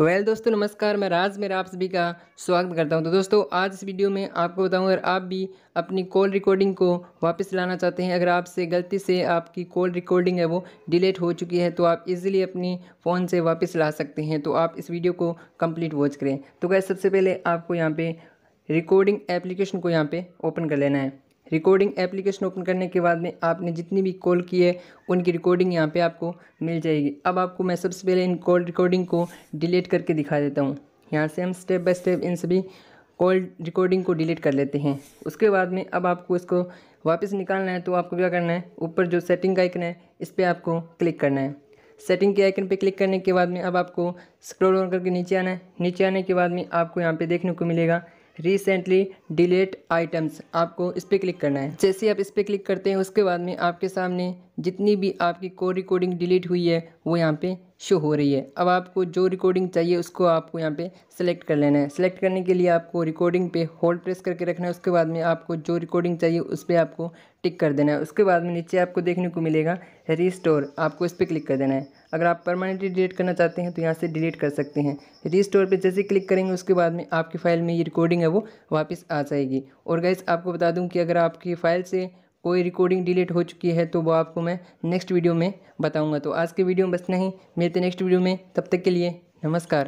well well, दोस्तों नमस्कार मैं राज मेरा आप सभी का स्वागत करता हूं तो दोस्तों आज इस वीडियो में आपको बताऊं अगर आप भी अपनी कॉल रिकॉर्डिंग को वापस लाना चाहते हैं अगर आपसे गलती से आपकी कॉल रिकॉर्डिंग है वो डिलीट हो चुकी है तो आप इजीली अपनी फ़ोन से वापस ला सकते हैं तो आप इस वीडियो को कम्प्लीट वॉच करें तो क्या सबसे पहले आपको यहाँ पर रिकॉर्डिंग एप्लीकेशन को यहाँ पर ओपन कर लेना है रिकॉर्डिंग एप्लीकेशन ओपन करने के बाद में आपने जितनी भी कॉल की है उनकी रिकॉर्डिंग यहाँ पे आपको मिल जाएगी अब आपको मैं सबसे पहले इन कॉल रिकॉर्डिंग को डिलीट करके दिखा देता हूँ यहाँ से हम स्टेप बाय स्टेप इन सभी कॉल रिकॉर्डिंग को डिलीट कर लेते हैं उसके बाद में अब आपको इसको वापस निकालना है तो आपको क्या करना है ऊपर जो सेटिंग का आइकन है इस पर आपको क्लिक करना है सेटिंग के आइकन पे क्लिक करने के बाद में अब आपको स्क्रॉल ऑन करके नीचे आना है नीचे आने के बाद में आपको यहाँ पे देखने को मिलेगा रिसेंटली डिलेट आइटम्स आपको इस पर क्लिक करना है जैसे आप इस पर क्लिक करते हैं उसके बाद में आपके सामने जितनी भी आपकी को रिकॉर्डिंग डिलीट हुई है वो यहाँ पे शो हो रही है अब आपको जो रिकॉर्डिंग चाहिए उसको आपको यहाँ पे सेलेक्ट कर लेना है सेलेक्ट करने के लिए आपको रिकॉर्डिंग पे होल्ड प्रेस करके रखना है उसके बाद में आपको जो रिकॉर्डिंग चाहिए उस पर आपको टिक कर देना है उसके बाद में नीचे आपको देखने को मिलेगा रिस्टोर आपको इस पर क्लिक कर देना है अगर आप परमानेंटली डिलीट करना चाहते हैं तो यहाँ से डिलीट कर सकते हैं स्टोर पर जैसे क्लिक करेंगे उसके बाद में आपकी फ़ाइल में ये रिकॉर्डिंग है वो वापस आ जाएगी और गैस आपको बता दूँ कि अगर आपकी फ़ाइल से कोई रिकॉर्डिंग डिलीट हो चुकी है तो वो आपको मैं नेक्स्ट वीडियो में बताऊँगा तो आज के वीडियो में बस नहीं मिलते नेक्स्ट वीडियो में तब तक के लिए नमस्कार